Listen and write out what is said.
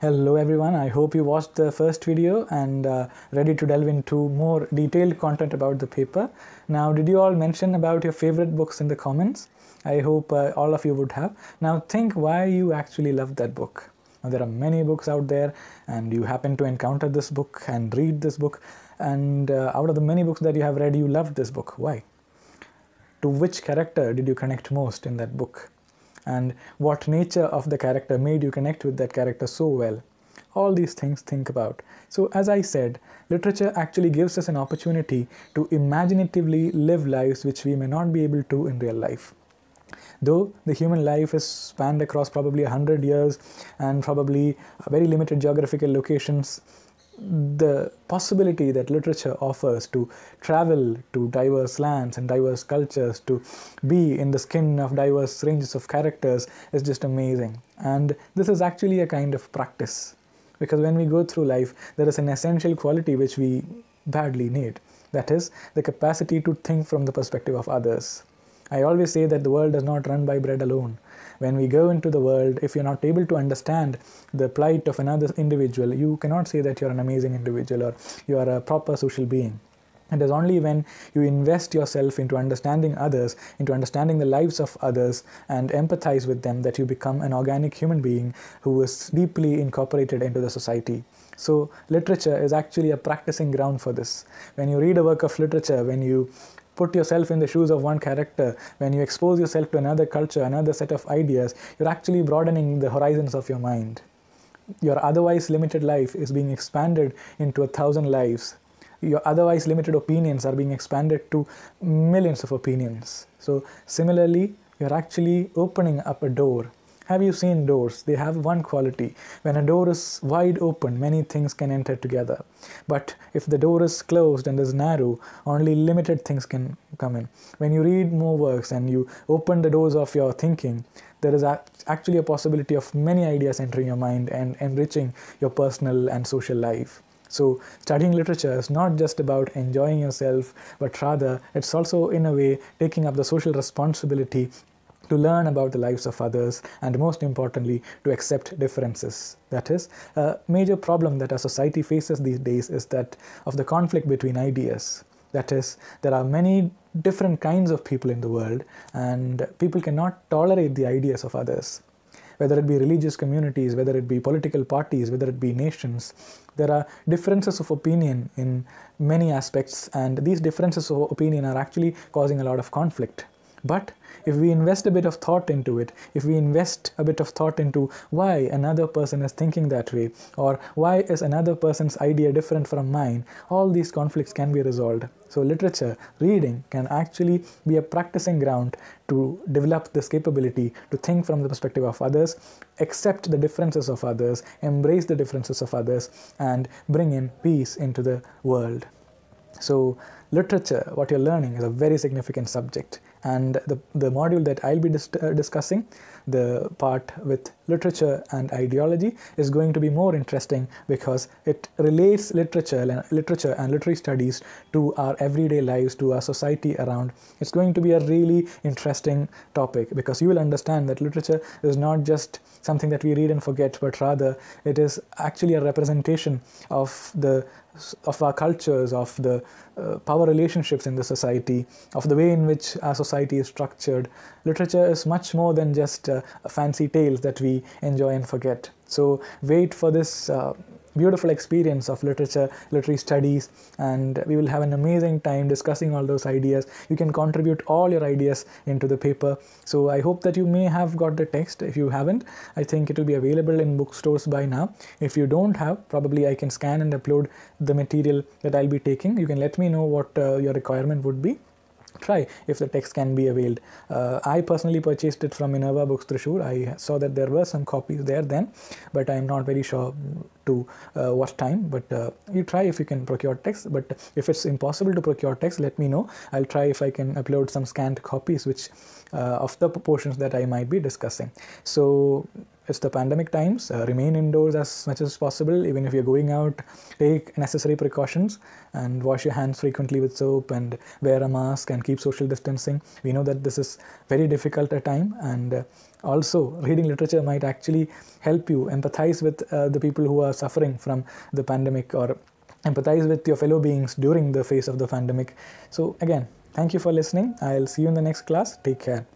Hello everyone, I hope you watched the first video and uh, ready to delve into more detailed content about the paper. Now did you all mention about your favorite books in the comments? I hope uh, all of you would have. Now think why you actually love that book. Now there are many books out there and you happen to encounter this book and read this book and uh, out of the many books that you have read you loved this book. Why? To which character did you connect most in that book? and what nature of the character made you connect with that character so well all these things think about so as i said literature actually gives us an opportunity to imaginatively live lives which we may not be able to in real life though the human life is spanned across probably 100 years and probably very limited geographical locations the possibility that literature offers to travel to diverse lands and diverse cultures, to be in the skin of diverse ranges of characters is just amazing. And this is actually a kind of practice because when we go through life, there is an essential quality which we badly need that is, the capacity to think from the perspective of others. I always say that the world does not run by bread alone. When we go into the world, if you're not able to understand the plight of another individual, you cannot say that you're an amazing individual or you are a proper social being. It is only when you invest yourself into understanding others, into understanding the lives of others, and empathize with them that you become an organic human being who is deeply incorporated into the society. So, literature is actually a practicing ground for this. When you read a work of literature, when you put yourself in the shoes of one character, when you expose yourself to another culture, another set of ideas, you're actually broadening the horizons of your mind. Your otherwise limited life is being expanded into a thousand lives. Your otherwise limited opinions are being expanded to millions of opinions. So, similarly, you're actually opening up a door have you seen doors? They have one quality. When a door is wide open, many things can enter together. But if the door is closed and is narrow, only limited things can come in. When you read more works and you open the doors of your thinking, there is actually a possibility of many ideas entering your mind and enriching your personal and social life. So, studying literature is not just about enjoying yourself, but rather it's also, in a way, taking up the social responsibility to learn about the lives of others and most importantly to accept differences that is a major problem that our society faces these days is that of the conflict between ideas that is there are many different kinds of people in the world and people cannot tolerate the ideas of others whether it be religious communities whether it be political parties whether it be nations there are differences of opinion in many aspects and these differences of opinion are actually causing a lot of conflict but if we invest a bit of thought into it, if we invest a bit of thought into why another person is thinking that way, or why is another person's idea different from mine, all these conflicts can be resolved. So, literature, reading can actually be a practicing ground to develop this capability to think from the perspective of others, accept the differences of others, embrace the differences of others, and bring in peace into the world. So, literature, what you're learning, is a very significant subject and the, the module that I'll be dis uh, discussing, the part with literature and ideology is going to be more interesting because it relates literature, literature and literary studies to our everyday lives, to our society around. It's going to be a really interesting topic because you will understand that literature is not just something that we read and forget, but rather it is actually a representation of the of our cultures, of the uh, power relationships in the society, of the way in which our society is structured. Literature is much more than just uh, fancy tales that we enjoy and forget. So wait for this uh, beautiful experience of literature, literary studies, and we will have an amazing time discussing all those ideas. You can contribute all your ideas into the paper. So I hope that you may have got the text. If you haven't, I think it will be available in bookstores by now. If you don't have, probably I can scan and upload the material that I'll be taking. You can let me know what uh, your requirement would be try if the text can be availed. Uh, I personally purchased it from Minerva Books Trishur. I saw that there were some copies there then, but I am not very sure to uh, what time. But uh, you try if you can procure text. But if it's impossible to procure text, let me know. I'll try if I can upload some scanned copies, which uh, of the portions that I might be discussing. So it's the pandemic times uh, remain indoors as much as possible even if you're going out take necessary precautions and wash your hands frequently with soap and wear a mask and keep social distancing we know that this is very difficult a time and uh, also reading literature might actually help you empathize with uh, the people who are suffering from the pandemic or empathize with your fellow beings during the face of the pandemic so again thank you for listening i'll see you in the next class take care